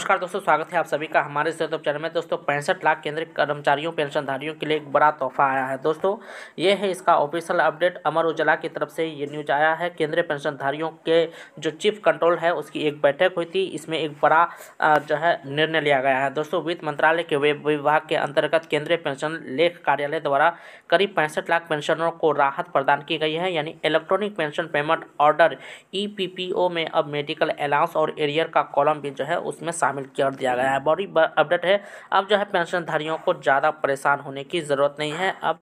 नमस्कार दोस्तों स्वागत है आप सभी का हमारे यूट्यूब चैनल में दोस्तों पैंसठ लाख केंद्रीय कर्मचारियों पेंशनधारियों के लिए एक बड़ा तोहफा आया है दोस्तों ये है इसका ऑफिशियल अपडेट अमर उजाला की तरफ से ये न्यूज आया है केंद्रीय पेंशनधारियों के जो चीफ कंट्रोल है उसकी एक बैठक हुई थी इसमें एक बड़ा जो है निर्णय लिया गया है दोस्तों वित्त मंत्रालय के विभाग के अंतर्गत केंद्रीय पेंशन लेख कार्यालय द्वारा करीब पैंसठ लाख पेंशनरों को राहत प्रदान की गई है यानी electronic pension payment order E में अब मेडिकल अलाउंस और एरियर का कॉलम भी जो है उसमें शामिल कर दिया गया है बड़ी अपडेट है अब जो है पेंशनधारियों को ज़्यादा परेशान होने की ज़रूरत नहीं है अब